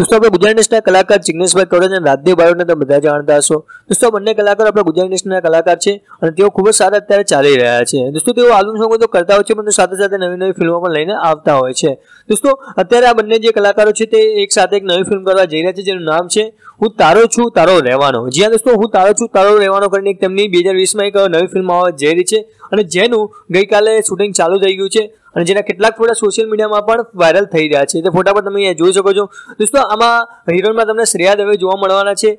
દોસ્તો આપણે ગુજરાત નેશનલ કલાકાર જિગ્નેશભાઈ કરોડ અને રાજદેવ બારોટને તમે બધા જાણતા હશો દોસ્તો બંને કલાકારો આપણા ગુજરાત નેશનલના કલાકાર છે અને તેઓ ખૂબ જ સારા અત્યારે ચાલી રહ્યા છે દોસ્તો તેઓ આલ્બમ સોંગો તો કરતા હોય છે પણ સાથે સાથે નવી નવી ફિલ્મો પણ લઈને આવતા હોય છે દોસ્તો અત્યારે આ બંને જે કલાકારો છે તે એક સાથે એક નવી ફિલ્મ કરવા જઈ રહ્યા છે જેનું નામ છે હું તારો છું તારો રહેવાનો જ્યાં દોસ્તો હું તારો છું તારો રહેવાનો કરીને તેમની બે હજાર વીસમાં એક નવી ફિલ્મ આવવા જઈ રહી છે અને જેનું ગઈકાલે શૂટિંગ ચાલુ થઈ ગયું છે અને જેના કેટલાક ફોટા સોશિયલ મીડિયામાં પણ વાયરલ થઈ રહ્યા છે તે ફોટા પર તમે અહીંયા જોઈ શકો છો દોસ્તો આમાં હિરોઈનમાં તમને શ્રેયા દવે જોવા મળવાના છે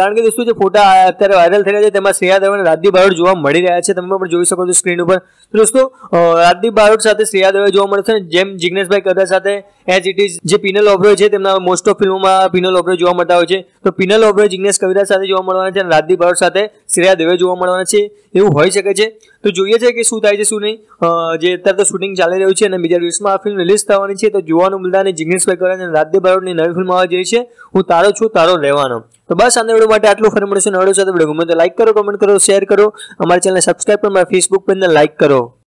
કારણ કે દોસ્તો જે ફોટા અત્યારે વાયરલ થઈ રહ્યા છે તેમાં શ્રેયા દવે અને રાજદીપ બારોટ જોવા મળી રહ્યા છે તમે પણ જોઈ શકો છો સ્ક્રીન ઉપર દોસ્તો રાજદીપ બારોટ સાથે શ્રેયા દવે જોવા મળે છે જેમ જિગ્નેશભાઈ કદા સાથે એઝ ઇટ ઇઝ જે પિનલ ઓબ્રો છે તેમના મોસ્ટ ઓફ ફિલ્મોમાં પિનલ ઓબ્રો જોવા મળતા હોય છે તો પિનલ ઓબ્રો જિગ્નેશ કવિરાજ સાથે જોવા મળવાના છે અને રાજદીપ બારોટ સાથે શ્રેયા દવે જોવા મળવાના છે એવું હોઈ શકે છે તો જોઈએ છે કે શું થાય છે શું નહીં જે અત્યારે તો શૂટિંગ ચાલી રહ્યું છે અને બીજા દિવસમાં આ ફિલ્મ રિલીઝ થવાની છે તો જોવાનું મુદ્દાની જિગ્નેશભાઈ કરે અને રાજ્ય બારોટની નવી ફિલ્મ આવવા જઈ છે હું તારો છું તારો રહેવાનો તો બસ આને વિડીયો માટે આટલું ફરી મળીશું નવડો સાથે વિડીયો ગમે તો લાઈક કરો કમેન્ટ કરો શેર કરો અમારી ચેનલને સબસ્ક્રાઈબ કરો મારા ફેસબુક પેજને લાઇક કરો